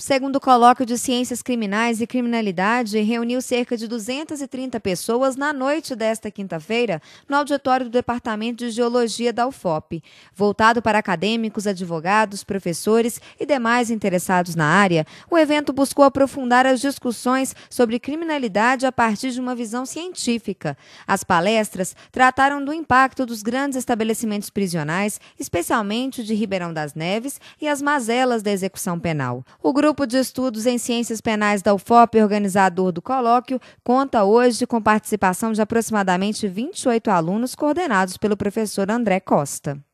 O segundo colóquio de Ciências Criminais e Criminalidade reuniu cerca de 230 pessoas na noite desta quinta-feira no auditório do Departamento de Geologia da UFOP, voltado para acadêmicos, advogados, professores e demais interessados na área. O evento buscou aprofundar as discussões sobre criminalidade a partir de uma visão científica. As palestras trataram do impacto dos grandes estabelecimentos prisionais, especialmente de Ribeirão das Neves, e as mazelas da execução penal. O grupo Grupo de Estudos em Ciências Penais da UFOP, organizador do colóquio, conta hoje com participação de aproximadamente 28 alunos coordenados pelo professor André Costa.